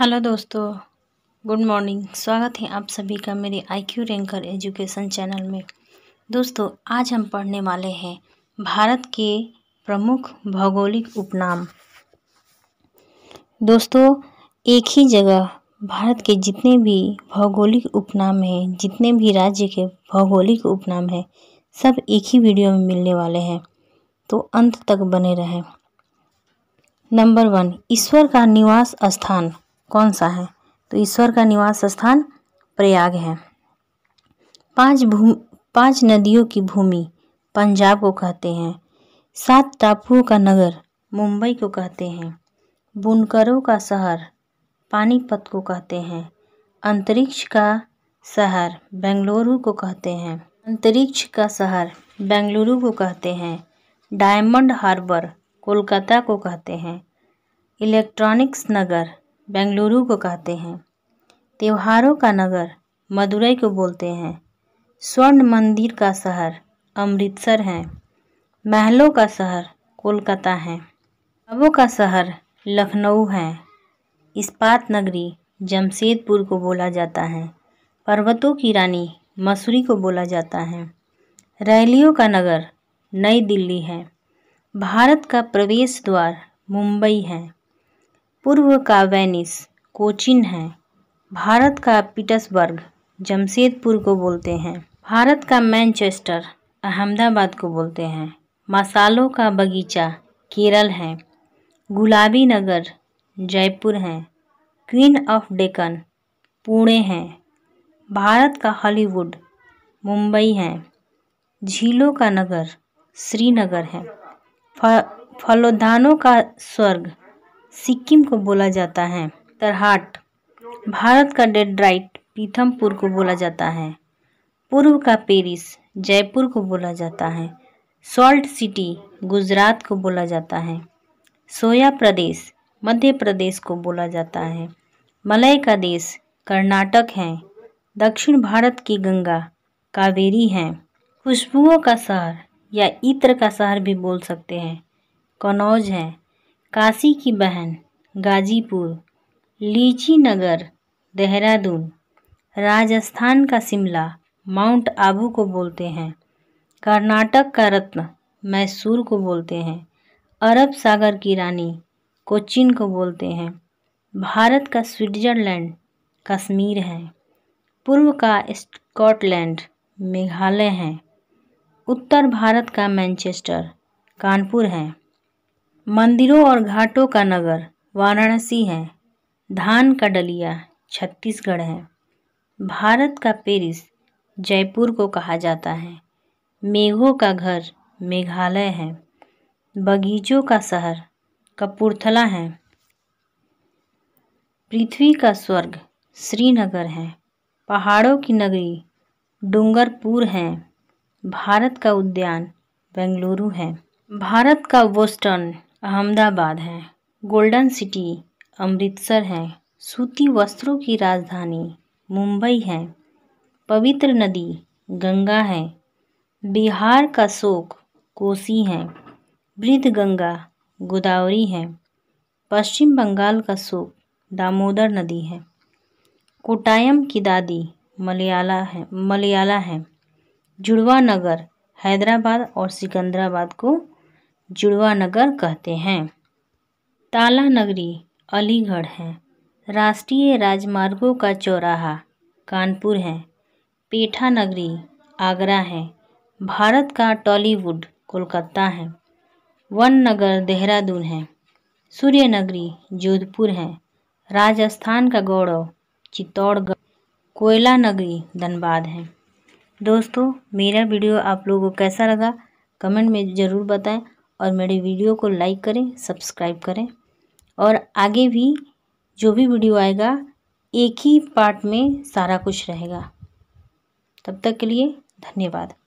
hello दोस्तों good morning स्वागत है आप सभी का मेरे आईक्यू रैंकर एजुकेशन चैनल में दोस्तों आज हम पढ़ने वाले हैं भारत के प्रमुख भौगोलिक उपनाम दोस्तों एक ही जगह भारत के जितने भी भौगोलिक उपनाम हैं जितने भी राज्य के भौगोलिक उपनाम हैं सब एक ही वीडियो में मिलने वाले हैं तो अंत तक बने रहें नंबर वन ईश्वर का निवास स्थान कौन सा है तो ईश्वर का निवास स्थान प्रयाग है पांच भूमि पांच नदियों की भूमि पंजाब को कहते हैं सात टापुओं का नगर मुंबई को कहते हैं बुनकरों का शहर पानीपत को कहते हैं अंतरिक्ष का शहर बेंगलुरु को कहते हैं अंतरिक्ष का शहर बेंगलुरु को कहते हैं डायमंड हार्बर कोलकाता को कहते हैं इलेक्ट्रॉनिक्स नगर बेंगलुरु को कहते हैं त्योहारों का नगर मदुरई को बोलते हैं स्वर्ण मंदिर का शहर अमृतसर है महलों का शहर कोलकाता है अबों का शहर लखनऊ है इस्पात नगरी जमशेदपुर को बोला जाता है पर्वतों की रानी मसूरी को बोला जाता है रैलियों का नगर नई दिल्ली है भारत का प्रवेश द्वार मुंबई है पूर्व का वेनिस कोचिन है भारत का पीटर्सबर्ग जमशेदपुर को बोलते हैं भारत का मैनचेस्टर अहमदाबाद को बोलते हैं मसालों का बगीचा केरल है गुलाबी नगर जयपुर है क्वीन ऑफ डेकन पुणे है भारत का हॉलीवुड मुंबई है झीलों का नगर श्रीनगर है फलोदानों का स्वर्ग सिक्किम को बोला जाता है तरहाट भारत का राइट पीथमपुर को बोला जाता है पूर्व का पेरिस जयपुर को बोला जाता है सॉल्ट सिटी गुजरात को बोला जाता है सोया प्रदेश मध्य प्रदेश को बोला जाता है मलय का देश कर्नाटक है दक्षिण भारत की गंगा कावेरी है खुशबुओं का शहर या इत्र का शहर भी बोल सकते हैं कनौज है काशी की बहन गाजीपुर लीची नगर देहरादून राजस्थान का शिमला माउंट आबू को बोलते हैं कर्नाटक का रत्न मैसूर को बोलते हैं अरब सागर की रानी कोचिन को बोलते हैं भारत का स्विट्जरलैंड कश्मीर है पूर्व का स्कॉटलैंड मेघालय है उत्तर भारत का मैनचेस्टर कानपुर है मंदिरों और घाटों का नगर वाराणसी है धान का डलिया छत्तीसगढ़ है भारत का पेरिस जयपुर को कहा जाता है मेघों का घर मेघालय है बगीचों का शहर कपूरथला है पृथ्वी का स्वर्ग श्रीनगर है पहाड़ों की नगरी डूंगरपुर है भारत का उद्यान बेंगलुरु है भारत का बोस्टन अहमदाबाद है गोल्डन सिटी अमृतसर है सूती वस्त्रों की राजधानी मुंबई है पवित्र नदी गंगा है बिहार का शोक कोसी है वृद्ध गंगा गोदावरी है पश्चिम बंगाल का शोक दामोदर नदी है कोटायम की दादी मलयाला है मलयाला है जुड़वा नगर हैदराबाद और सिकंदराबाद को जुड़वा नगर कहते हैं ताला नगरी अलीगढ़ है राष्ट्रीय राजमार्गों का चौराहा कानपुर है पेठा नगरी आगरा है भारत का टॉलीवुड कोलकाता है वन नगर देहरादून है सूर्य नगरी जोधपुर है राजस्थान का गौरव चित्तौड़गढ़ कोयला नगरी धनबाद है दोस्तों मेरा वीडियो आप लोगों को कैसा लगा कमेंट में ज़रूर बताएं और मेरे वीडियो को लाइक करें सब्सक्राइब करें और आगे भी जो भी वीडियो आएगा एक ही पार्ट में सारा कुछ रहेगा तब तक के लिए धन्यवाद